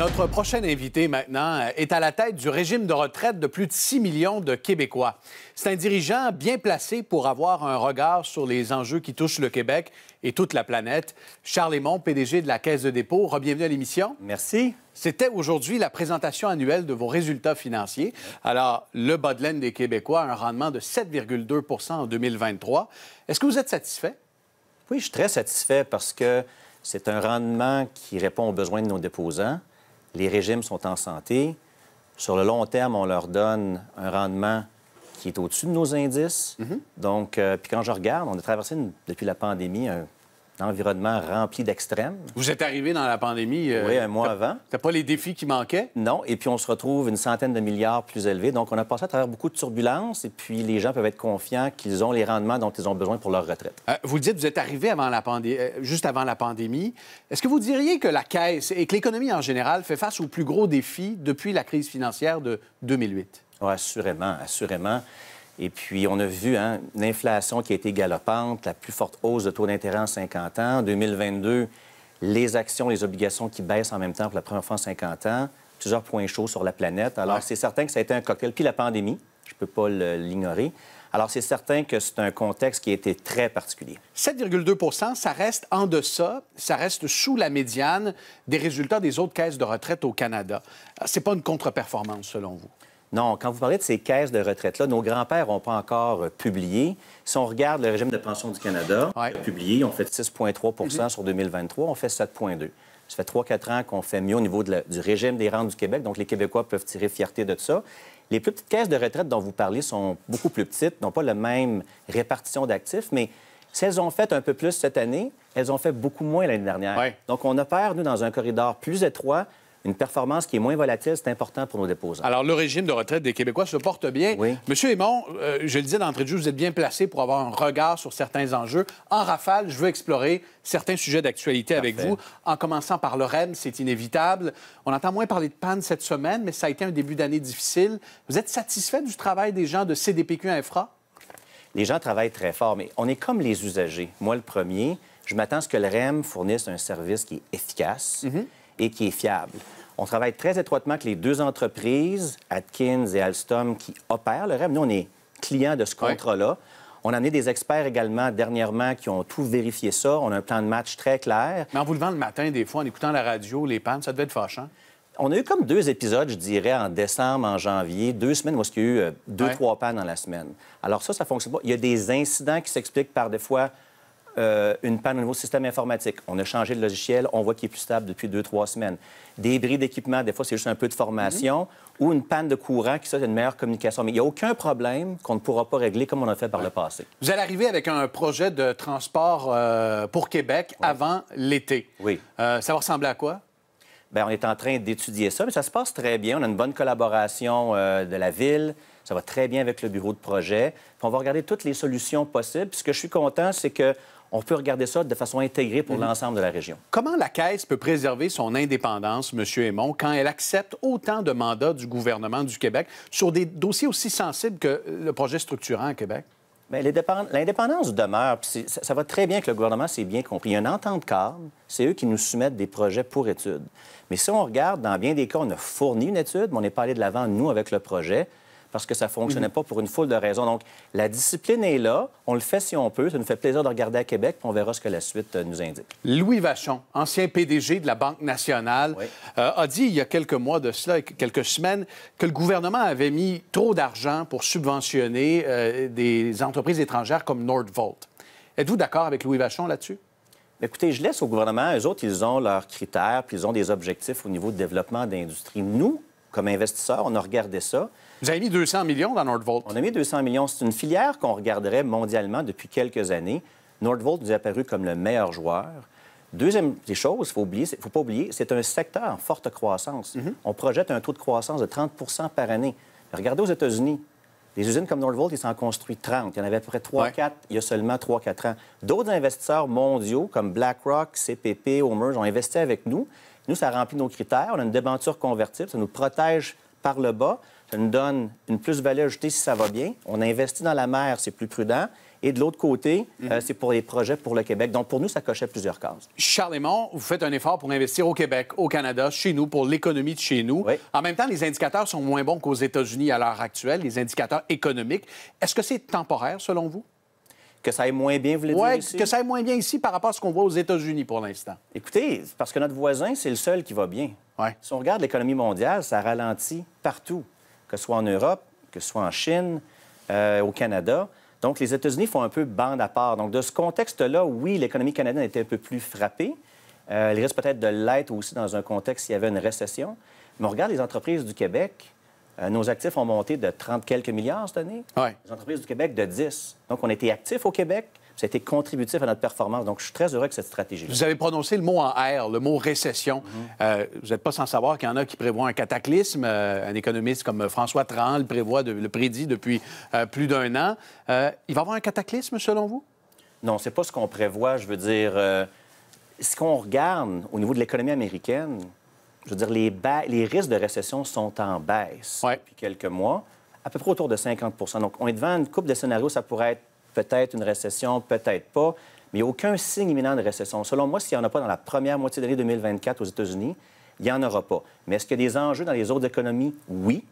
Notre prochain invité maintenant euh, est à la tête du régime de retraite de plus de 6 millions de Québécois. C'est un dirigeant bien placé pour avoir un regard sur les enjeux qui touchent le Québec et toute la planète. Charles PDG de la Caisse de dépôt, bienvenue à l'émission. Merci. C'était aujourd'hui la présentation annuelle de vos résultats financiers. Alors, le bas de laine des Québécois a un rendement de 7,2 en 2023. Est-ce que vous êtes satisfait? Oui, je suis très satisfait parce que c'est un rendement qui répond aux besoins de nos déposants les régimes sont en santé. Sur le long terme, on leur donne un rendement qui est au-dessus de nos indices. Mm-hmm. Donc, euh, puis quand je regarde, on a traversé depuis la pandémie un environnement rempli d'extrêmes. Vous êtes arrivé dans la pandémie. Euh, oui, un mois avant. T'as pas les défis qui manquaient? Non, et puis on se retrouve une centaine de milliards plus élevés. Donc, on a passé à travers beaucoup de turbulences, et puis les gens peuvent être confiants qu'ils ont les rendements dont ils ont besoin pour leur retraite. Euh, vous le dites, vous êtes arrivé avant la pandé, euh, juste avant la pandémie. Est-ce que vous diriez que la Caisse et que l'économie en général fait face aux plus gros défis depuis la crise financière de 2008? Oui, assurément, assurément. Et puis, on a vu hein, inflation qui a été galopante, la plus forte hausse de taux d'intérêt en 50 ans. En 2022, les actions, les obligations qui baissent en même temps pour la première fois en 50 ans, plusieurs points chauds sur la planète. Alors, c'est certain que ça a été un cocktail. Puis la pandémie, je ne peux pas l'ignorer. Alors, c'est certain que c'est un contexte qui a été très particulier. 7,2 ça reste en deçà, ça reste sous la médiane des résultats des autres caisses de retraite au Canada. n'est euh, pas une contre-performance, selon vous? Non, quand vous parlez de ces caisses de retraite-là, nos grands-pères n'ont pas encore euh, publié. Si on regarde le régime de pension du Canada, publié, on fait 6,3 mhm. sur 2023, on fait 7,2 ça fait 3-4 ans qu'on fait mieux au niveau du régime des rentes du Québec, donc les Québécois peuvent tirer fierté de ça. Les plus petites caisses de retraite dont vous parlez sont beaucoup plus petites, n'ont pas la même répartition d'actifs, mais si elles ont fait un peu plus cette année, elles ont fait beaucoup moins l'année dernière. Donc, on opère, nous, dans un corridor plus étroit une performance qui est moins volatile, c'est important pour nos déposants. Alors, le régime de retraite des Québécois se porte bien. Oui. Monsieur Aymon, euh, je le disais d'entrée de jeu, vous êtes bien placé pour avoir un regard sur certains enjeux. En rafale, je veux explorer certains sujets d'actualité avec vous, en commençant par le REM, c'est inévitable. On entend moins parler de panne cette semaine, mais ça a été un début d'année difficile. Vous êtes satisfait du travail des gens de CDPQ Infra? Les gens travaillent très fort, mais on est comme les usagers. Moi, le premier, je m'attends à ce que le REM fournisse un service qui est efficace, mm et qui est fiable. On travaille très étroitement avec les deux entreprises, Atkins et Alstom, qui opèrent le rêve. Nous, on est clients de ce contrat-là. On a amené des experts également dernièrement qui ont tout vérifié ça. On a un plan de match très clair. Mais en vous levant le matin, des fois, en écoutant la radio, les pannes, ça devait être fâchant. On a eu comme deux épisodes, je dirais, en décembre, en janvier, deux semaines où qu'il y a eu euh, deux, trois pannes dans la semaine. Alors ça, ça fonctionne pas. Il y a des incidents qui s'expliquent par des fois euh, une panne au nouveau système informatique. On a changé de logiciel, on voit qu'il est plus stable depuis deux, trois semaines. Des bris d'équipement, des fois, c'est juste un peu de formation, mhm. ou une panne de courant qui soit une meilleure communication. Mais il n'y a aucun problème qu'on ne pourra pas régler comme on a fait par le passé. Vous allez arriver avec un projet de transport euh, pour Québec avant l'été. Oui. Euh, ça va ressembler à quoi? Bien, on est en train d'étudier ça, mais ça se passe très bien. On a une bonne collaboration de la ville, ça va très bien avec le bureau de projet. on va regarder toutes les solutions possibles. Puis ce que je suis content, c'est que on peut regarder ça de façon intégrée pour mhm. l'ensemble de la région. Comment la Caisse peut préserver son indépendance, M. Aymon, quand elle accepte autant de mandats du gouvernement du Québec sur des dossiers aussi sensibles que le projet structurant à Québec? L'indépendance demeure. ça, va très bien que le gouvernement s'est bien compris. Il y a entente cadre, c'est eux qui nous soumettent des projets pour études. Mais si on regarde, dans bien des cas, on a fourni une étude, mais on n'est pas allé de l'avant, nous, avec le projet parce que ça ne fonctionnait mhm. pas pour une foule de raisons. Donc, la discipline est là. On le fait si on peut. Ça nous fait plaisir de regarder à Québec, puis on verra ce que la suite euh, nous indique. Louis Vachon, ancien PDG de la Banque nationale, euh, a dit il y a quelques mois de cela, quelques semaines, que le gouvernement avait mis trop d'argent pour subventionner euh, des entreprises étrangères comme Nordvolt. Êtes-vous d'accord avec Louis Vachon là-dessus? Écoutez, je laisse au gouvernement. Eux autres, ils ont leurs critères, puis ils ont des objectifs au niveau de développement d'industrie. Nous, comme investisseur, on a regardé ça. Vous avez mis 200 millions dans Nordvolt. On a mis 200 millions. C'est une filière qu'on regarderait mondialement depuis quelques années. Nordvolt nous est apparu comme le meilleur joueur. Deuxième des choses, il ne faut pas oublier, c'est un secteur en forte croissance. Mhm. On projette un taux de croissance de 30 par année. Regardez aux États-Unis. Des usines comme Nordvolt, ils s'en construisent 30. Il y en avait à peu près 3-4 il y a seulement 3-4 ans. D'autres investisseurs mondiaux comme BlackRock, CPP, Homers ont investi avec nous. Nous, ça remplit nos critères. On a une déventure convertible, ça nous protège par le bas, ça nous donne une plus-value ajoutée si ça va bien. On investit dans la mer, c'est plus prudent. Et de l'autre côté, euh, mhm. c'est pour les projets pour le Québec. Donc, pour nous, ça cochait plusieurs cases. Charles vous faites un effort pour investir au Québec, au Canada, chez nous, pour l'économie de chez nous. En même temps, les indicateurs sont moins bons qu'aux États-Unis à l'heure actuelle, les indicateurs économiques. Est-ce que c'est temporaire, selon vous? Que ça aille moins bien, vous voulez dire ici? que ça aille moins bien ici par rapport à ce qu'on voit aux États-Unis pour l'instant. Écoutez, parce que notre voisin, c'est le seul qui va bien. Si on regarde l'économie mondiale, ça ralentit partout, que ce soit en Europe, que ce soit en Chine, euh, au Canada. Donc, les États-Unis font un peu bande à part. Donc, de ce contexte-là, oui, l'économie canadienne était un peu plus frappée. Euh, elle risque peut-être de l'être aussi dans un contexte s'il y avait une récession. Mais on regarde les entreprises du Québec, euh, nos actifs ont monté de 30 quelques milliards cette année. Les entreprises du Québec de 10. Donc, on était actifs au Québec. Ça a été contributif à notre performance. Donc, je suis très heureux que cette stratégie. Vous avez prononcé le mot en R, le mot récession. Mm-hmm. Euh, vous n'êtes pas sans savoir qu'il y en a qui prévoient un cataclysme. Euh, un économiste comme François Tran le prévoit, le prédit depuis plus d'un an. il va y avoir un cataclysme, selon vous? Non, c'est pas ce qu'on prévoit. Je veux dire, ce qu'on regarde au niveau de l'économie américaine, je veux dire, les, risques de récession sont en baisse depuis quelques mois, à peu près autour de 50 Donc, on est devant une coupe de scénarios, ça pourrait être peut-être une récession, peut-être pas, mais il n'y a aucun signe imminent de récession. Selon moi, s'il n'y en a pas dans la première moitié de l'année 2024 aux États-Unis, il n'y en aura pas. Mais est-ce qu'il y a des enjeux dans les autres économies? Oui.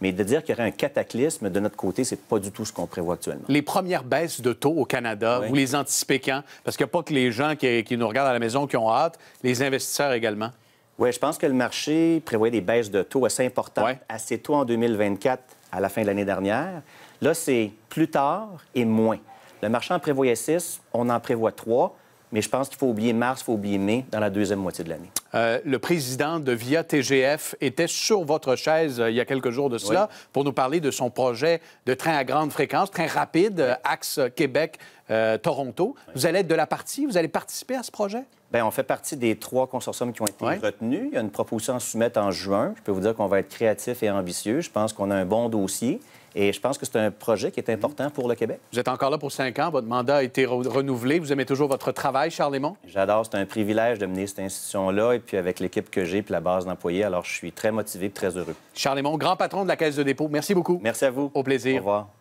Mais de dire qu'il y aurait un cataclysme de notre côté, ce n'est pas du tout ce qu'on prévoit actuellement. Les premières baisses de taux au Canada, vous les anticipez quand? Parce qu'il n'y a pas que les gens qui, nous regardent à la maison qui ont hâte, les investisseurs également. Oui, je pense que le marché prévoyait des baisses de taux assez importantes, assez tôt en 2024, à la fin de l'année dernière. Là, c'est plus tard et moins. Le marché en prévoyait six, on en prévoit trois, mais je pense qu'il faut oublier mars, il faut oublier mai dans la deuxième moitié de l'année. Euh, le président de Via TGF était sur votre chaise euh, il y a quelques jours de cela pour nous parler de son projet de train à grande fréquence, train rapide, euh, axe Québec-Toronto. Vous allez être de la partie, vous allez participer à ce projet? Bien, on fait partie des trois consortiums qui ont été retenus. Il y a une proposition à soumettre en juin. Je peux vous dire qu'on va être créatif et ambitieux. Je pense qu'on a un bon dossier. Et je pense que c'est un projet qui est important pour le Québec. Vous êtes encore là pour cinq ans. Votre mandat a été renouvelé. Vous aimez toujours votre travail, Charles J'adore. C'est un privilège de mener cette institution-là et puis avec l'équipe que j'ai puis la base d'employés. Alors, je suis très motivé et très heureux. Charles grand patron de la Caisse de dépôt, merci beaucoup. Merci à vous. Au plaisir. Au revoir.